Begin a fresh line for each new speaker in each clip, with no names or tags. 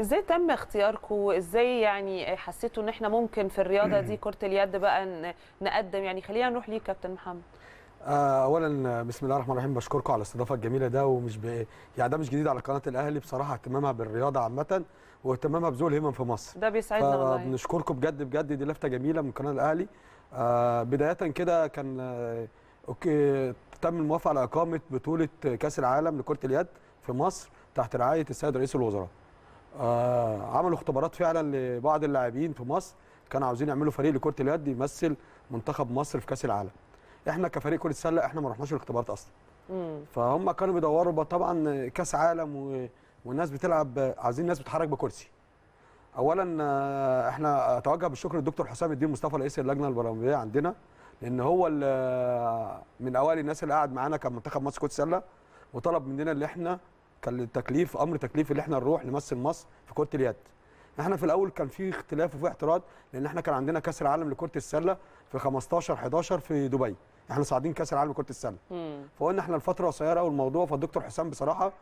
ازاي تم اختياركم ازاي يعني حسيتوا ان احنا ممكن في الرياضه دي كره اليد بقى نقدم يعني خلينا نروح ليه كابتن محمد آه، اولا بسم الله الرحمن الرحيم بشكركم على الاستضافه الجميله ده ومش ب... يعني ده مش جديد على قناه الاهلي بصراحه اهتمامها بالرياضه عامه واهتمامها بذوق الهمم في مصر ده بيسعدنا والله بنشكركم بجد بجد دي لفته جميله من قناه الاهلي آه بدايه كده كان آه، اوكي تم الموافقه على اقامه بطوله كاس العالم لكره اليد في مصر تحت رعايه السيد رئيس الوزراء آه عملوا اختبارات فعلا لبعض اللاعبين في مصر كانوا عاوزين يعملوا فريق لكره اليد يمثل منتخب مصر في كاس العالم احنا كفريق كره سله احنا ما رحناش الاختبارات اصلا فهم كانوا بيدوروا طبعا كاس عالم و... والناس بتلعب عايزين ناس بتتحرك بكرسي اولا آه، احنا اتوجه بالشكر للدكتور حسام الدين مصطفى رئيس اللجنه البرامجيه عندنا لان هو آه، من اوائل الناس اللي قعد معانا كمنتخب مصر كره سله وطلب مننا ان احنا التكليف امر تكليف اللي احنا نروح نمثل مصر في كره اليد احنا في الاول كان في اختلاف وفي اعتراض لان احنا كان عندنا كاس العالم لكره السله في 15 11 في دبي احنا صاعدين كاس العالم لكره السله فقلنا احنا الفتره قصيره والموضوع فالدكتور حسام بصراحه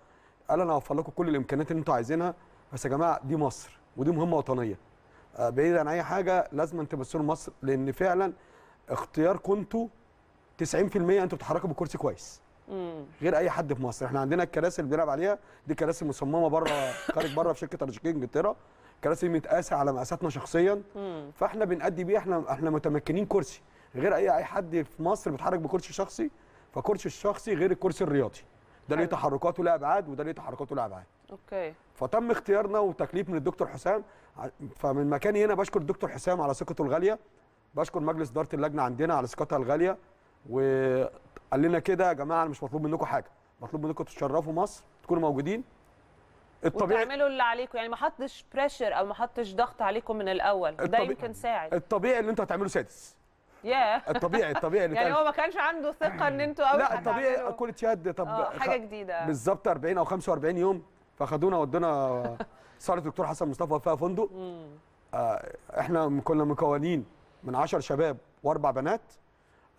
قال انا هوفر لكم كل الامكانيات اللي انتم عايزينها بس يا جماعه دي مصر ودي مهمه وطنيه آه، بعيد عن اي حاجه لازم تمثلوا مصر لان فعلا اختياركم انتوا 90% انتوا بتتحركوا بالكرسي كويس غير اي حد في مصر احنا عندنا الكراسي اللي بنلعب عليها دي كراسي مصممه بره خارج بره في شركه ارجكي انجلترا كراسي متقاسه على مقاساتنا شخصيا فاحنا بنأدي بيها احنا احنا متمكنين كرسي غير اي اي حد في مصر بيتحرك بكرسي شخصي فكرسي الشخصي غير الكرسي الرياضي ده ليه تحركاته لها ابعاد وده ليه تحركاته لها ابعاد اوكي فتم اختيارنا وتكليف من الدكتور حسام فمن مكاني هنا بشكر الدكتور حسام على ثقته الغاليه بشكر مجلس اداره اللجنه عندنا على ثقتها الغاليه وقال لنا كده يا جماعه انا مش مطلوب منكم حاجه مطلوب منكم تشرفوا مصر تكونوا موجودين الطبيعي وتعملوا اللي عليكم يعني ما حطش بريشر او ما حطش ضغط عليكم من الاول ده يمكن ساعد الطبيعي ان انتوا هتعملوا سادس ياه الطبيعي الطبيعي يعني هو ما كانش عنده ثقه ان انتوا قوي لا الطبيعي كل تشاد طب آه، حاجه جديده بالظبط 40 او 45 يوم فاخدونا ودونا صاله الدكتور حسن مصطفى فيها فندق آه احنا كنا مكونين من 10 شباب واربع بنات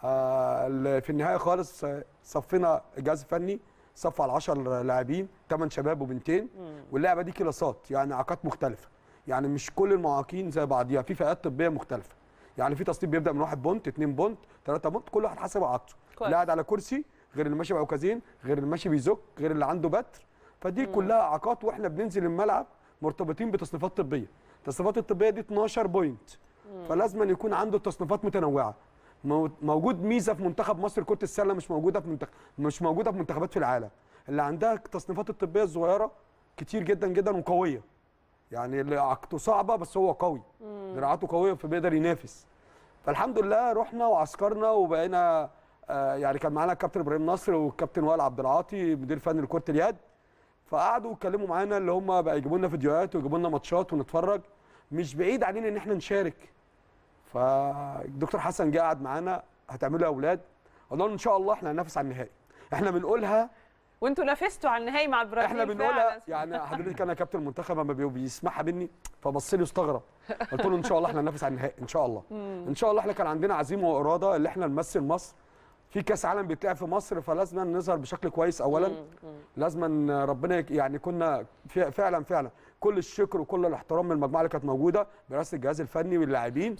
آه، في النهايه خالص صفينا جهاز فني صف على 10 لاعبين 8 شباب وبنتين واللعبه دي كلاسات يعني اعاقات مختلفه يعني مش كل المعاقين زي بعضيها في فئات طبيه مختلفه يعني في تصنيف بيبدا من واحد بونت اثنين بونت ثلاثه بونت كل واحد حسب اعاقته اللي قاعد على كرسي غير اللي ماشي بعكازين غير اللي ماشي بيزك غير اللي عنده بتر فدي مم. كلها اعاقات واحنا بننزل الملعب مرتبطين بتصنيفات طبيه التصنيفات الطبيه دي 12 بوينت فلازم يكون عنده تصنيفات متنوعه موجود ميزه في منتخب مصر كره السله مش موجوده في منتخب مش موجوده في منتخبات في العالم اللي عندها التصنيفات الطبيه الصغيره كتير جدا جدا وقويه يعني اللي عقده صعبه بس هو قوي ذراعاته قويه فبيقدر ينافس فالحمد لله رحنا وعسكرنا وبقينا آه، يعني كان معانا الكابتن ابراهيم نصر والكابتن وائل عبد العاطي مدير فني لكره اليد فقعدوا يتكلموا معانا اللي هم بقى يجيبوا لنا فيديوهات ويجيبوا لنا ماتشات ونتفرج مش بعيد علينا ان احنا نشارك فالدكتور حسن جه قعد معانا هتعملوا يا اولاد قلنا ان شاء الله احنا هننافس على النهائي احنا بنقولها وانتوا نافستوا على النهائي مع البرازيل احنا بنقولها يعني حضرتك انا كابتن المنتخب اما بيسمعها مني فبص لي واستغرب قلت له ان شاء الله احنا هننافس على النهائي ان شاء الله ان شاء الله احنا كان عندنا عزيمه واراده اللي احنا نمثل مصر في كاس عالم بيتلعب في مصر فلازم نظهر بشكل كويس اولا لازم ربنا يعني كنا فعلا فعلا كل الشكر وكل الاحترام من المجموعه اللي كانت موجوده برئاسه الجهاز الفني واللاعبين